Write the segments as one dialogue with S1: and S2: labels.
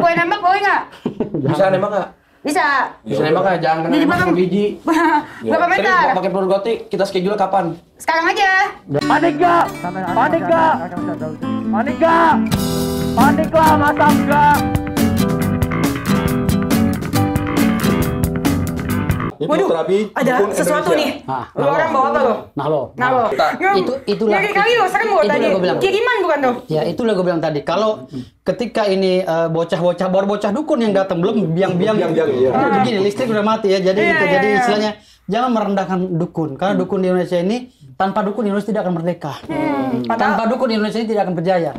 S1: gue nembak boleh nggak? Bisa nembak nggak? Bisa. Bisa nembak nggak? Jangan kena nembak biji. Berapa meter? Serius, pakai peluru gotik, kita schedule kapan? Sekarang aja. Panik nggak? Panik nggak? Panik nggak? Panik lah, masam nggak? hipnoterapi ada sesuatu Indonesia. nih nah, lu nah, orang bawa apa lo nah lo nah, nah. lo itu itu itulah kali lo sekarang gua tadi bilang. kiriman bukan tuh ya itulah gue bilang tadi kalau ketika ini eh, bocah-bocah uh, baru bocah dukun yang datang belum biang-biang gitu. iya. begini listrik udah mati ya jadi iya, itu. Iya, jadi istilahnya jangan merendahkan dukun karena hmm. dukun di Indonesia ini tanpa dukun Indonesia tidak akan merdeka hmm, tanpa dukun Indonesia ini tidak akan berjaya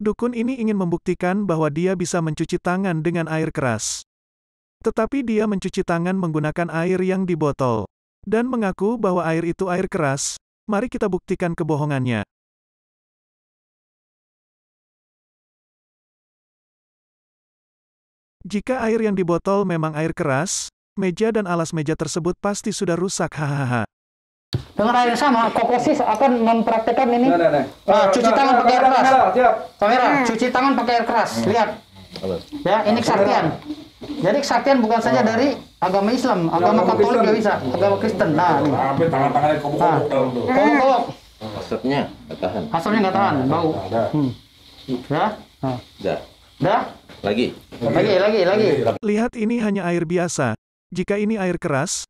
S1: Dukun ini ingin membuktikan bahwa dia bisa mencuci tangan dengan air keras. Tetapi dia mencuci tangan menggunakan air yang di botol. Dan mengaku bahwa air itu air keras, mari kita buktikan kebohongannya. Jika air yang di botol memang air keras, meja dan alas meja tersebut pasti sudah rusak hahaha. Dengan air yang sama, Kokosis akan mempraktekkan ini. Nah, nah, nah. nah cuci nah, tangan nah, pakai air keras. Kamera, nah, nah, nah, nah, cuci tangan pakai air keras. Hmm. Lihat. Ya, ini kesaktian. Jadi kesaktian bukan saja dari agama Islam, agama Katolik juga bisa, agama Kristen. Nah, ini. Sampai tangan tangan kobok-kobok dalam kobok Asapnya nggak tahan. Asapnya nggak tahan, bau. Hmm. Ya. Ya. Dah. Dah. Lagi. Lagi, lagi, lagi. Lihat ini hanya air biasa. Jika ini air keras,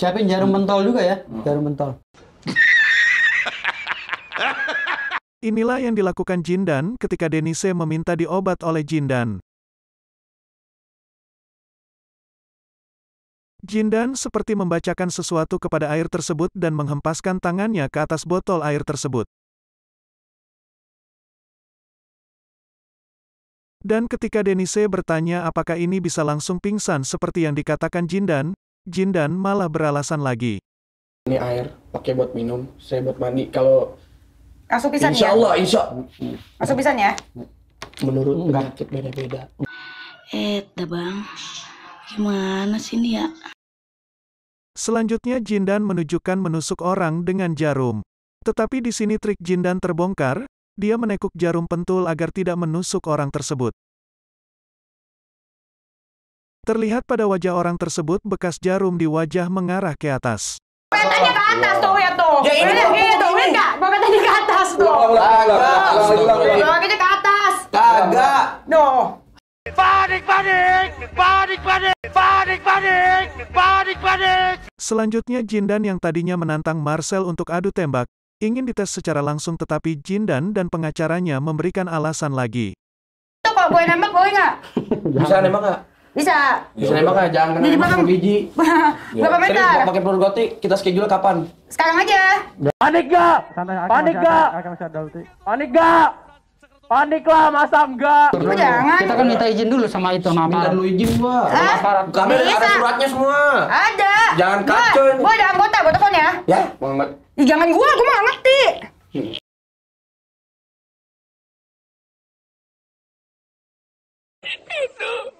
S1: Siapin jarum hmm. mentol juga ya, hmm. jarum mentol. Inilah yang dilakukan Jindan ketika Denise meminta diobat oleh Jindan. Jindan seperti membacakan sesuatu kepada air tersebut dan menghempaskan tangannya ke atas botol air tersebut. Dan ketika Denise bertanya apakah ini bisa langsung pingsan seperti yang dikatakan Jindan, Jindan malah beralasan lagi. Ini air, pakai buat minum, saya buat mandi. Kalau Masuk pisan insya ya? Allah, ya? insya Masuk pisan ya? Menurut Enggak. penyakit beda-beda. Eh, bang. Gimana sih ini ya? Selanjutnya Jindan menunjukkan menusuk orang dengan jarum. Tetapi di sini trik Jindan terbongkar, dia menekuk jarum pentul agar tidak menusuk orang tersebut. Terlihat pada wajah orang tersebut bekas jarum di wajah mengarah ke atas. Petanya ke atas tuh ya tuh. Ya ini tuh. Ini tuh. Ini enggak. Petanya ke atas tuh. Petanya ke atas. Kagak. No. Panik, panik, panik, panik, panik, panik, panik, panik. Selanjutnya Jindan yang tadinya menantang Marcel untuk adu tembak, ingin dites secara langsung tetapi Jindan dan pengacaranya memberikan alasan lagi. Tuh kok gue nembak boleh nggak? Bisa nembak nggak? Bisa. Bisa nembak ya, jangan kena nembak biji. Berapa iya. meter? Serius, pakai Purgoti, kita schedule kapan? Sekarang aja. Panik gak? Panik gak? Panik gak? Panik lah, masa enggak? Ibu jangan. Kita kan minta izin dulu sama itu sama aparat. dulu izin gua. Hah? Kami ada suratnya semua. Ada. Jangan kacau Gua ada anggota, gua telepon ya. Ya, Muhammad. jangan gua, gua mah ngerti. Hmm. Itu.